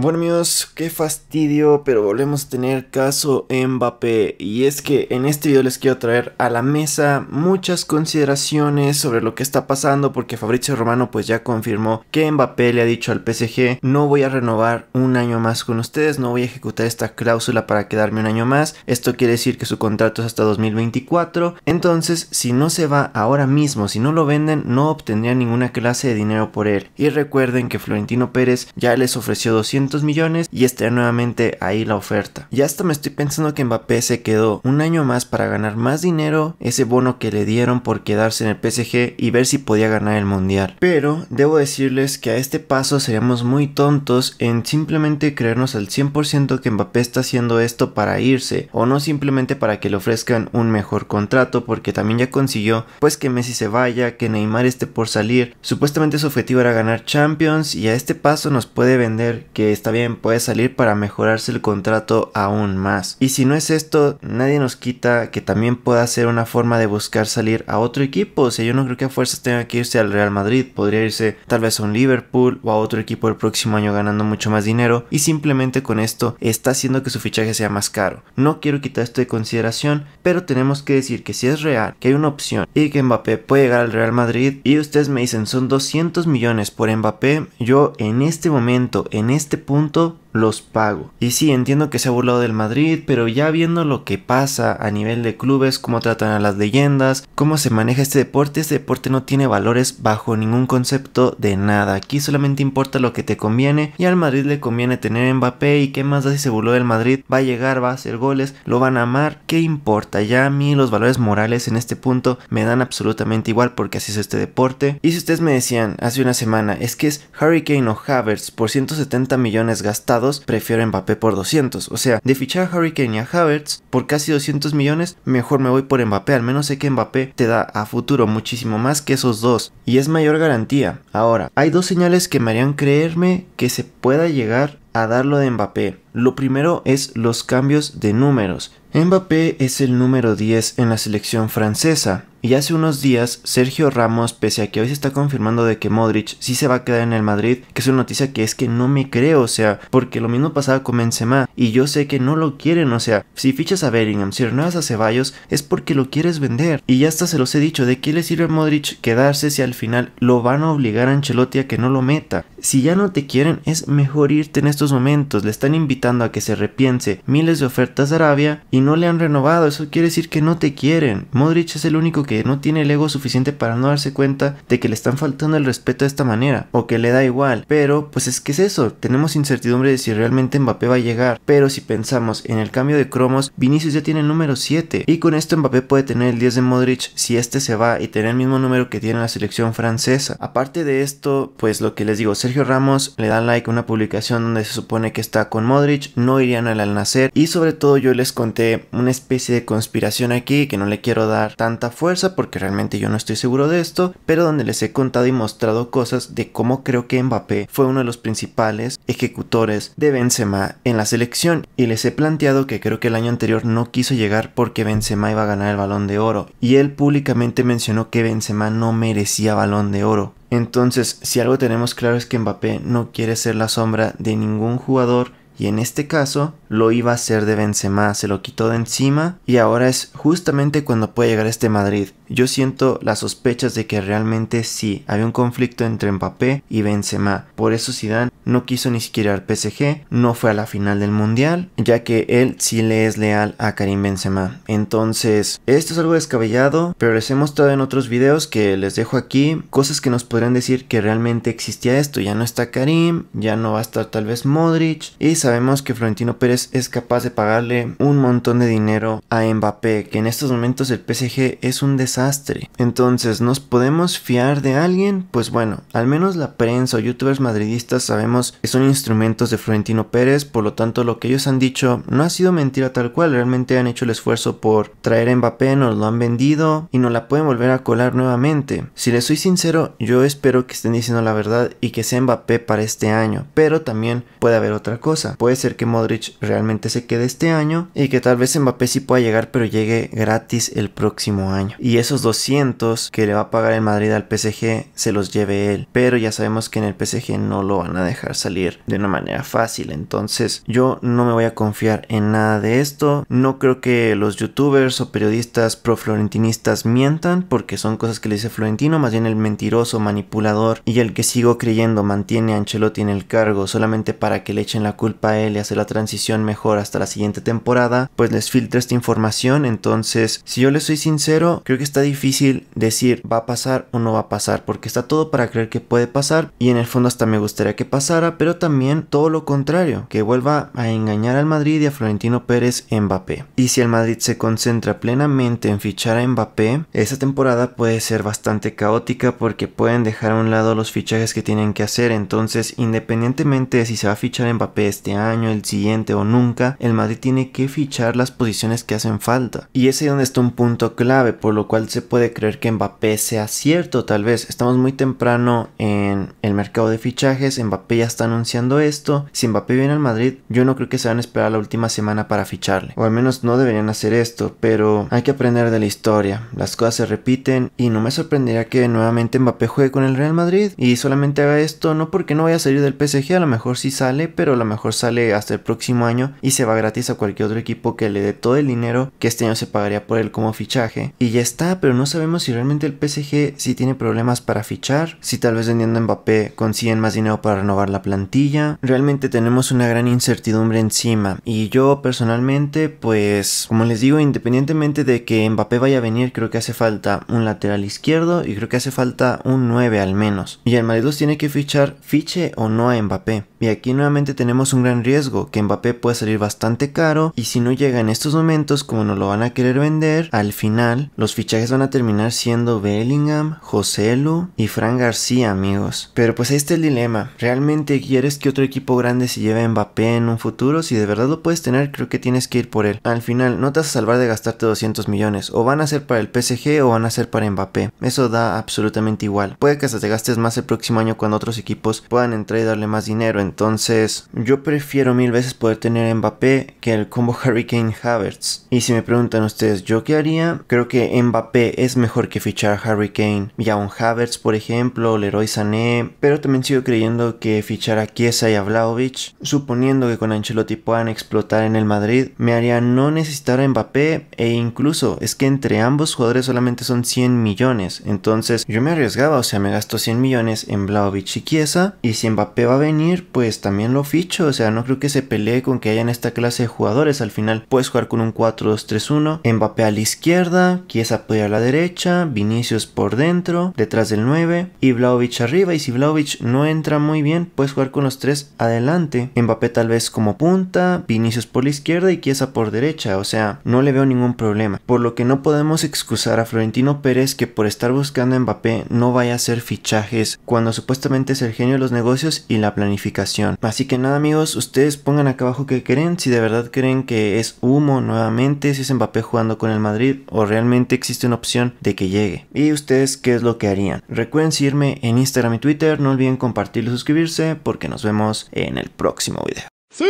Bueno amigos, qué fastidio, pero volvemos a tener caso Mbappé y es que en este video les quiero traer a la mesa muchas consideraciones sobre lo que está pasando porque Fabrizio Romano pues ya confirmó que Mbappé le ha dicho al PSG no voy a renovar un año más con ustedes, no voy a ejecutar esta cláusula para quedarme un año más, esto quiere decir que su contrato es hasta 2024, entonces si no se va ahora mismo, si no lo venden no obtendría ninguna clase de dinero por él y recuerden que Florentino Pérez ya les ofreció 200 millones y estará nuevamente ahí la oferta. Ya hasta me estoy pensando que Mbappé se quedó un año más para ganar más dinero, ese bono que le dieron por quedarse en el PSG y ver si podía ganar el mundial. Pero debo decirles que a este paso seríamos muy tontos en simplemente creernos al 100% que Mbappé está haciendo esto para irse o no simplemente para que le ofrezcan un mejor contrato porque también ya consiguió pues que Messi se vaya, que Neymar esté por salir. Supuestamente su objetivo era ganar Champions y a este paso nos puede vender que está bien, puede salir para mejorarse el contrato aún más. Y si no es esto, nadie nos quita que también pueda ser una forma de buscar salir a otro equipo. O sea, yo no creo que a fuerzas tenga que irse al Real Madrid, podría irse tal vez a un Liverpool o a otro equipo el próximo año ganando mucho más dinero y simplemente con esto está haciendo que su fichaje sea más caro. No quiero quitar esto de consideración, pero tenemos que decir que si es real, que hay una opción y que Mbappé puede llegar al Real Madrid y ustedes me dicen son 200 millones por Mbappé, yo en este momento, en este punto los pago. Y sí, entiendo que se ha burlado del Madrid, pero ya viendo lo que pasa a nivel de clubes, cómo tratan a las leyendas, cómo se maneja este deporte, este deporte no tiene valores bajo ningún concepto de nada. Aquí solamente importa lo que te conviene y al Madrid le conviene tener Mbappé y qué más da si se burló del Madrid, va a llegar, va a hacer goles, lo van a amar, ¿qué importa? Ya a mí los valores morales en este punto me dan absolutamente igual porque así es este deporte. Y si ustedes me decían hace una semana, es que es Hurricane o Havertz por 170 millones gastados, prefiero Mbappé por 200. O sea, de fichar a Harry y a Havertz por casi 200 millones, mejor me voy por Mbappé. Al menos sé que Mbappé te da a futuro muchísimo más que esos dos y es mayor garantía. Ahora, hay dos señales que me harían creerme que se pueda llegar a dar lo de Mbappé. Lo primero es los cambios de números. Mbappé es el número 10 en la selección francesa. Y hace unos días, Sergio Ramos, pese a que hoy se está confirmando de que Modric sí se va a quedar en el Madrid, que es una noticia que es que no me creo, o sea, porque lo mismo pasaba con Benzema, y yo sé que no lo quieren, o sea, si fichas a Bellingham, si renuevas a Ceballos, es porque lo quieres vender. Y ya hasta se los he dicho, ¿de qué le sirve a Modric quedarse si al final lo van a obligar a Ancelotti a que no lo meta? Si ya no te quieren, es mejor irte en estos momentos. Le están invitando a que se repiense miles de ofertas de Arabia y no le han renovado. Eso quiere decir que no te quieren. Modric es el único que no tiene el ego suficiente para no darse cuenta de que le están faltando el respeto de esta manera o que le da igual. Pero, pues es que es eso. Tenemos incertidumbre de si realmente Mbappé va a llegar. Pero si pensamos en el cambio de cromos, Vinicius ya tiene el número 7. Y con esto Mbappé puede tener el 10 de Modric si este se va y tener el mismo número que tiene la selección francesa. Aparte de esto, pues lo que les digo, Sergio Ramos le da like a una publicación donde se supone que está con Modric, no irían al Al-Nacer y sobre todo yo les conté una especie de conspiración aquí que no le quiero dar tanta fuerza porque realmente yo no estoy seguro de esto, pero donde les he contado y mostrado cosas de cómo creo que Mbappé fue uno de los principales ejecutores de Benzema en la selección y les he planteado que creo que el año anterior no quiso llegar porque Benzema iba a ganar el balón de oro y él públicamente mencionó que Benzema no merecía balón de oro. Entonces, si algo tenemos claro es que Mbappé no quiere ser la sombra de ningún jugador y en este caso lo iba a hacer de Benzema, se lo quitó de encima y ahora es justamente cuando puede llegar este Madrid. Yo siento las sospechas de que realmente sí, había un conflicto entre Mbappé y Benzema. Por eso Zidane no quiso ni siquiera al PSG, no fue a la final del Mundial, ya que él sí le es leal a Karim Benzema. Entonces, esto es algo descabellado, pero les he mostrado en otros videos que les dejo aquí cosas que nos podrían decir que realmente existía esto. Ya no está Karim, ya no va a estar tal vez Modric y sabemos que Florentino Pérez es capaz de pagarle un montón de dinero a Mbappé, que en estos momentos el PSG es un desastre. Entonces, ¿nos podemos fiar de alguien? Pues bueno, al menos la prensa o youtubers madridistas sabemos que son instrumentos de Florentino Pérez, por lo tanto lo que ellos han dicho no ha sido mentira tal cual, realmente han hecho el esfuerzo por traer a Mbappé, nos lo han vendido y nos la pueden volver a colar nuevamente. Si les soy sincero, yo espero que estén diciendo la verdad y que sea Mbappé para este año, pero también puede haber otra cosa. Puede ser que Modric realmente se quede este año y que tal vez Mbappé sí pueda llegar, pero llegue gratis el próximo año. Y esos 200 que le va a pagar el Madrid al PSG se los lleve él, pero ya sabemos que en el PSG no lo van a dejar salir de una manera fácil, entonces yo no me voy a confiar en nada de esto, no creo que los youtubers o periodistas pro florentinistas mientan porque son cosas que le dice Florentino, más bien el mentiroso, manipulador y el que sigo creyendo mantiene a Ancelotti en el cargo solamente para que le echen la culpa a él y hace la transición mejor hasta la siguiente temporada, pues les filtra esta información. Entonces, si yo les soy sincero, creo que está difícil decir va a pasar o no va a pasar, porque está todo para creer que puede pasar y en el fondo hasta me gustaría que pasara, pero también todo lo contrario, que vuelva a engañar al Madrid y a Florentino Pérez Mbappé. Y si el Madrid se concentra plenamente en fichar a Mbappé, esa temporada puede ser bastante caótica porque pueden dejar a un lado los fichajes que tienen que hacer, entonces independientemente de si se va a fichar a Mbappé este año, el siguiente o nunca, el Madrid tiene que fichar las posiciones que hacen falta. Y es ahí donde está un punto clave, por lo cual se puede creer que Mbappé sea cierto, tal vez. Estamos muy temprano en el mercado de fichajes, Mbappé ya está anunciando esto. Si Mbappé viene al Madrid, yo no creo que se van a esperar la última semana para ficharle. O al menos no deberían hacer esto, pero hay que aprender de la historia. Las cosas se repiten y no me sorprendería que nuevamente Mbappé juegue con el Real Madrid y solamente haga esto no porque no vaya a salir del PSG, a lo mejor si sale, pero a lo mejor sale hasta el próximo año y se va gratis a cualquier otro equipo que le dé todo el dinero que este año se pagaría por él como fichaje. Y ya está, pero no sabemos si realmente el PSG sí tiene problemas para fichar, si tal vez vendiendo a Mbappé consiguen más dinero para renovar la plantilla. Realmente tenemos una gran incertidumbre encima y yo personalmente pues como les digo independientemente de que Mbappé vaya a venir creo que hace falta un lateral izquierdo y creo que hace falta un 9 al menos. Y el Madrid los tiene que fichar fiche o no a Mbappé. Y aquí nuevamente tenemos un gran riesgo que Mbappé va a salir bastante caro y si no llega en estos momentos como no lo van a querer vender, al final los fichajes van a terminar siendo Bellingham, Joselu y Fran García, amigos. Pero pues ahí está el dilema. ¿Realmente quieres que otro equipo grande se lleve a Mbappé en un futuro? Si de verdad lo puedes tener, creo que tienes que ir por él. Al final, no te vas a salvar de gastarte 200 millones. O van a ser para el PSG o van a ser para Mbappé. Eso da absolutamente igual. Puede que hasta te gastes más el próximo año cuando otros equipos puedan entrar y darle más dinero. Entonces, yo prefiero mil veces poder tener tener Mbappé que el combo Hurricane Havertz. Y si me preguntan ustedes yo qué haría, creo que Mbappé es mejor que fichar a Harry Kane y a un Havertz por ejemplo, Leroy Sané, pero también sigo creyendo que fichar a Chiesa y a Vlaovic, suponiendo que con Ancelotti puedan explotar en el Madrid, me haría no necesitar a Mbappé e incluso es que entre ambos jugadores solamente son 100 millones, entonces yo me arriesgaba, o sea, me gasto 100 millones en Vlaovic y Chiesa y si Mbappé va a venir, pues también lo ficho, o sea, no creo que se pelee con que hay en esta clase de jugadores. Al final puedes jugar con un 4-2-3-1. Mbappé a la izquierda, Chiesa puede ir a la derecha, Vinicius por dentro, detrás del 9 y Vlaovic arriba. Y si Vlaovic no entra muy bien, puedes jugar con los 3 adelante. Mbappé tal vez como punta, Vinicius por la izquierda y Chiesa por derecha. O sea, no le veo ningún problema. Por lo que no podemos excusar a Florentino Pérez que por estar buscando a Mbappé no vaya a hacer fichajes cuando supuestamente es el genio de los negocios y la planificación. Así que nada amigos, ustedes pongan acá abajo que creen, si de verdad creen que es humo nuevamente, si es Mbappé jugando con el Madrid o realmente existe una opción de que llegue. ¿Y ustedes qué es lo que harían? Recuerden seguirme en Instagram y Twitter, no olviden compartirlo y suscribirse porque nos vemos en el próximo video. ¡Sí!